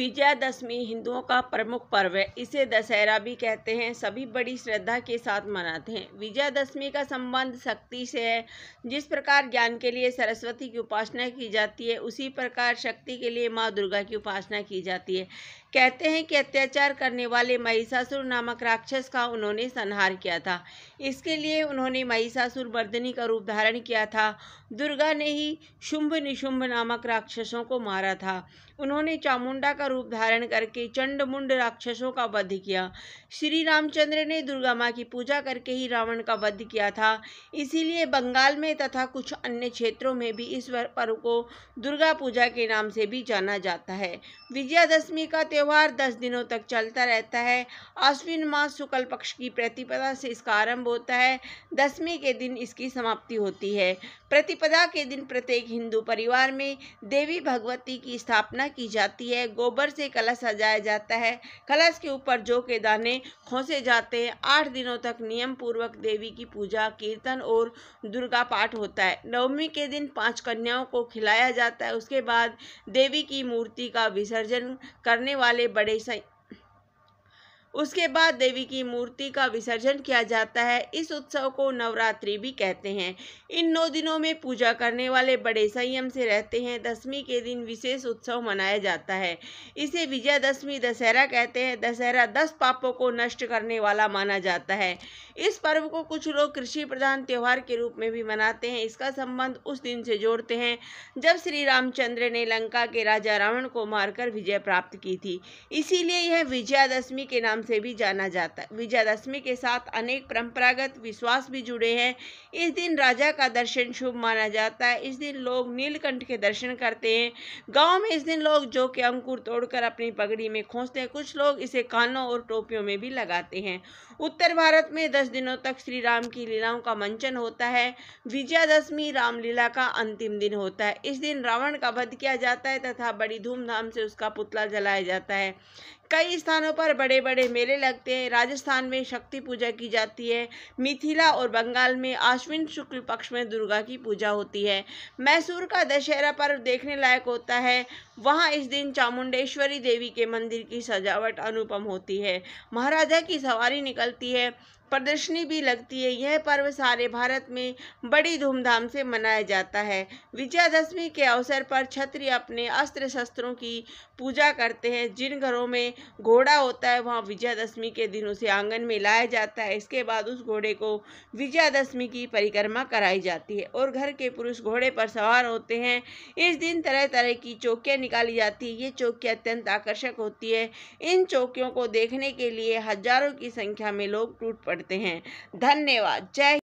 विजयादशमी हिंदुओं का प्रमुख पर्व है इसे दशहरा भी कहते हैं सभी बड़ी श्रद्धा के साथ मनाते हैं विजयादशमी का संबंध शक्ति से है जिस प्रकार ज्ञान के लिए सरस्वती की उपासना की जाती है उसी प्रकार शक्ति के लिए माँ दुर्गा की उपासना की जाती है कहते हैं कि अत्याचार करने वाले महिषासुर नामक राक्षस का उन्होंने संहार किया था इसके लिए उन्होंने महिषासुर वर्धनी का रूप धारण किया था दुर्गा ने ही शुंभ निशुंभ नामक राक्षसों को मारा था उन्होंने चामुंडा का रूप धारण करके चंडमुंड राक्षसों का वध किया श्री रामचंद्र ने दुर्गा माँ की पूजा करके ही रावण का वध किया था इसीलिए बंगाल में तथा कुछ अन्य क्षेत्रों में भी इस पर्व को दुर्गा पूजा के नाम से भी जाना जाता है विजयादशमी का त्यौहार दस दिनों तक चलता रहता है आश्विन मास शुक्ल पक्ष की प्रतिपदा से इसका आरंभ होता है दसवीं के दिन इसकी समाप्ति होती है प्रतिपदा के दिन प्रत्येक हिंदू परिवार में देवी भगवती की स्थापना की जाती है गोबर से कलश सजाया जाता है कलश के ऊपर जो के दाने खोसे जाते हैं आठ दिनों तक नियम पूर्वक देवी की पूजा कीर्तन और दुर्गा पाठ होता है नवमी के दिन पांच कन्याओं को खिलाया जाता है उसके बाद देवी की मूर्ति का विसर्जन करने वाले वाले बड़े उसके बाद देवी की मूर्ति का विसर्जन किया जाता है इस उत्सव को नवरात्रि भी कहते हैं इन नौ दिनों में पूजा करने वाले बड़े संयम से रहते हैं दसवीं के दिन विशेष उत्सव मनाया जाता है इसे विजयादशमी दशहरा कहते हैं दशहरा दस पापों को नष्ट करने वाला माना जाता है इस पर्व को कुछ लोग कृषि प्रधान त्यौहार के रूप में भी मनाते हैं इसका संबंध उस दिन से जोड़ते हैं जब श्री रामचंद्र ने लंका के राजा रावण को मारकर विजय प्राप्त की थी इसीलिए यह विजयादशमी के नाम नाम से भी जाना जाता है विजयादशमी के साथ अनेक परंपरागत विश्वास भी जुड़े हैं इस दिन राजा का दर्शन शुभ माना जाता है इस दिन लोग नीलकंठ के दर्शन करते हैं गांव में इस दिन लोग जो के अंकुर तोड़कर अपनी पगड़ी में खोजते हैं कुछ लोग इसे कानों और टोपियों में भी लगाते हैं उत्तर भारत में दस दिनों तक श्री राम की लीलाओं का मंचन होता है विजयादशमी रामलीला का अंतिम दिन होता है इस दिन रावण का वध किया जाता है तथा बड़ी धूमधाम से उसका पुतला जलाया जाता है कई स्थानों पर बड़े बड़े मेले लगते हैं राजस्थान में शक्ति पूजा की जाती है मिथिला और बंगाल में आश्विन शुक्ल पक्ष में दुर्गा की पूजा होती है मैसूर का दशहरा पर्व देखने लायक होता है वहाँ इस दिन चामुंडेश्वरी देवी के मंदिर की सजावट अनुपम होती है महाराजा की सवारी निकलती है प्रदर्शनी भी लगती है यह पर्व सारे भारत में बड़ी धूमधाम से मनाया जाता है विजयादशमी के अवसर पर छत्री अपने अस्त्र शस्त्रों की पूजा करते हैं जिन घरों में घोड़ा होता है वहाँ विजयादशमी के दिन उसे आंगन में लाया जाता है इसके बाद उस घोड़े को विजयादशमी की परिक्रमा कराई जाती है और घर के पुरुष घोड़े पर सवार होते हैं इस दिन तरह तरह की चौकियाँ निकाली जाती है ये चौकियाँ अत्यंत आकर्षक होती है इन चौकियों को देखने के लिए हजारों की संख्या में लोग टूट पड़ते हैं धन्यवाद जय